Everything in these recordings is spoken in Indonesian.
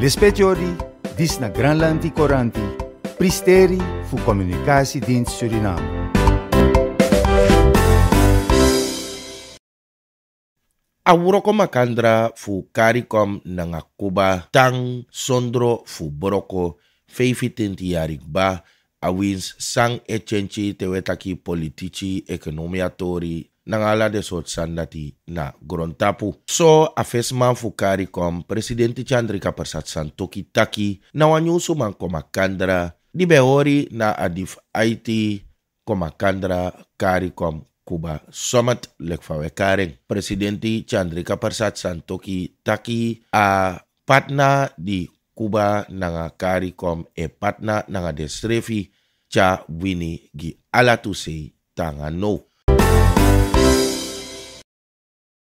Desspejordi, dis na Grandland Corti, prisèri fu comunicasi dins Surinam.. Auroko Macdra fu caròm na a Cuba tan sondro fu brocco fei fitti Ariba, awins San etenchi teè ki politiciconoatori. nang ala de sot sandati na gorontapu. So, man fukari kom presidenti Chandrika Persat Santoki Taki na wanyusu man koma kandra di behori na adif Haiti koma kandra kari kom Kuba Somat Lekfawe Kareng. Presidenti Chandrika Persat Santoki Taki a patna di Kuba nanga kari kom e patna nanga de cha wini gi alatu sei tanga no.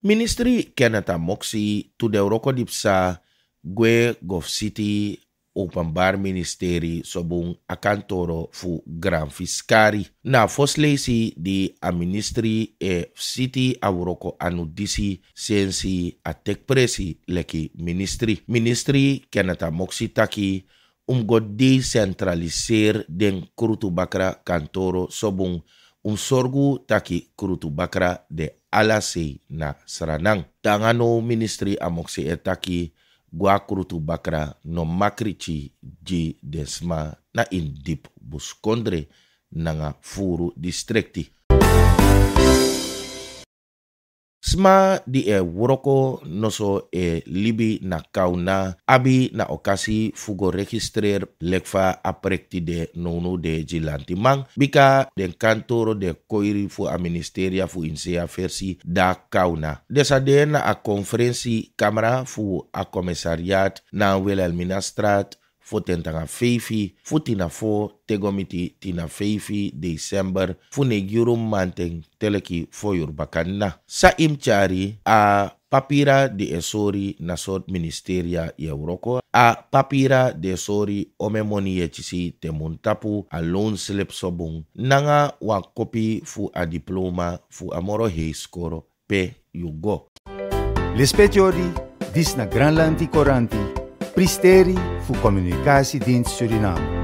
Ministry Kenata Moxie tu roko dipsa gue Gov City open bar ministeri sobun akantoro fu gran fiskari. Na foslesi di a Ministry e city Auroko anu disi sensi a presi leki Ministry Ministry kenata moksi taki umgo decentraliseer den krutu bakra kantoro sobun un sorgu taki kurutu bakra de alasi na saranang. Tangano ministry amok si etaki gua kurutu bakra no makrichi ji desma na in deep buskondre nanga furu distrikti. Sma di e woroko noso e libi na kauna abi na okasi fugo registrer lekfa aprekti de nono de jilanti mang bika den kantoro de koiri fu a ministeria fu insea versi da kauna. Desa de na a konferensi kamera fu a komisariat na Wilhelminastraat fu ten tanga feifi fu tina fu tegomi ti tina feifi desember fu negi yuru manten teleki fu yorubakan na sa im tyari a papira de esori na so ministeria yewroko a papira de esori ome moni ye tyisi te mun tapu a loan slip so bun nanga wan kopi fu a diploma fu a moro hei skoro pe yu go lespeti odi dis na granlandi koranti Presteren voor communicatie Suriname.